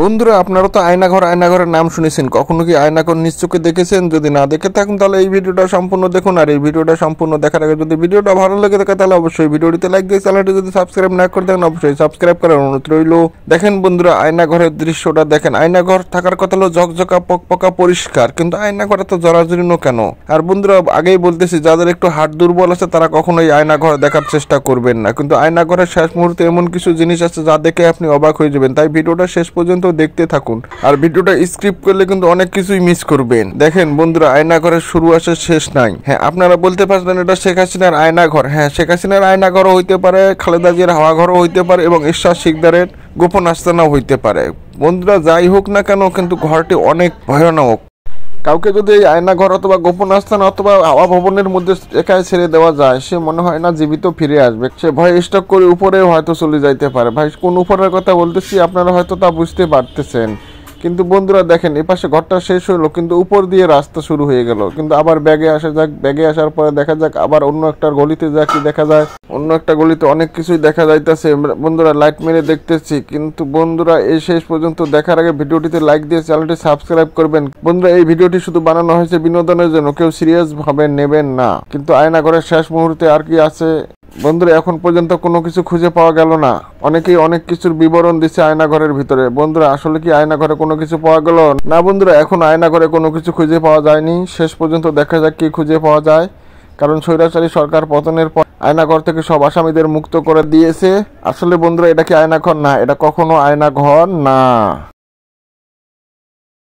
বন্ধুরা আপনারা তো আয়নাঘর আয়নাঘরের নাম শুনেছেন কখনো কি আয়নাঘর নিশ্চয়কে দেখেছেন যদি না দেখে থাকেন তাহলে এই ভিডিওটা সম্পূর্ণ দেখুন আর এই ভিডিওটা সম্পূর্ণ দেখার আগে যদি ভিডিওটা ভালো লেগে থাকে তাহলে অবশ্যই ভিডিওটিতে লাইক দিয়ে চ্যানেলটি যদি সাবস্ক্রাইব না করে থাকেন অবশ্যই সাবস্ক্রাইব করার অনুরোধ রইল দেখেন বন্ধুরা আয়নাঘরের দৃশ্যটা দেখেন আয়নাঘর থাকার কথা হলো ঝকঝকা পকপকা পরিষ্কার কিন্তু আয়নাঘর এত জরাজীর্ণ কেন আর বন্ধুরা আগেই বলতেছি যাদের একটু হাট দুর্বল আছে তারা কখনোই আয়নাঘর দেখার চেষ্টা করবেন না কিন্তু আয়নাঘরের শেষ মুহূর্তে এমন কিছু জিনিস আছে যা দেখে আপনি অবাক হয়ে যাবেন তাই ভিডিওটা শেষ পর্যন্ত পর্যন্ত দেখতে থাকুন আর ভিডিওটা স্ক্রিপ করলে কিন্তু অনেক কিছুই মিস করবেন দেখেন বন্ধুরা আয়না ঘরের শুরু আসে শেষ নাই হ্যাঁ আপনারা বলতে পারছেন এটা শেখ হাসিনার ঘর হ্যাঁ শেখ হাসিনার ঘরও হইতে পারে খালেদা জিয়ার ঘরও হইতে পারে এবং ঈশ্বর শিকদারের গোপন আস্তানাও হইতে পারে বন্ধুরা যাই হোক না কেন কিন্তু ঘরটি অনেক ভয়ানক কাউকে যদি এই আয়নাঘর অথবা গোপন আস্থান অথবা হাওয়া ভবনের মধ্যে একাই ছেড়ে দেওয়া যায় সে মনে হয় না জীবিত ফিরে আসবে সে ভয় স্টক করে উপরে হয়তো চলে যাইতে পারে ভাই কোন উপরের কথা বলতেছি আপনারা হয়তো তা বুঝতে পারতেছেন কিন্তু বন্ধুরা দেখেন এ পাশে ঘরটা শেষ হলো কিন্তু উপর দিয়ে রাস্তা শুরু হয়ে গেল কিন্তু আবার ব্যাগে আসা যাক ব্যাগে আসার পরে দেখা যাক আবার অন্য একটা গলিতে যা কি দেখা যায় অন্য একটা গলিতে অনেক কিছুই দেখা যাইতেছে বন্ধুরা লাইট মেরে দেখতেছি কিন্তু বন্ধুরা এই শেষ পর্যন্ত দেখার আগে ভিডিওটিতে লাইক দিয়ে চ্যানেলটি সাবস্ক্রাইব করবেন বন্ধুরা এই ভিডিওটি শুধু বানানো হয়েছে বিনোদনের জন্য কেউ সিরিয়াস ভাবে নেবেন না কিন্তু আয়না ঘরের শেষ মুহূর্তে আর কি আছে বন্ধুরা এখন পর্যন্ত কোনো কিছু খুঁজে পাওয়া গেল না অনেকেই অনেক কিছুর বিবরণ দিছে আয়নাঘরের ভিতরে বন্ধুরা আসলে কি আয়নাঘরে কোনো কিছু পাওয়া গেল না বন্ধুরা এখন আয়নাঘরে কোনো কিছু খুঁজে পাওয়া যায়নি শেষ পর্যন্ত দেখা যাক কি খুঁজে পাওয়া যায় কারণ স্বৈরাচারী সরকার পতনের পর আয়নাঘর থেকে সব আসামিদের মুক্ত করে দিয়েছে আসলে বন্ধুরা এটা কি আয়নাঘর না এটা কখনো আয়নাঘর না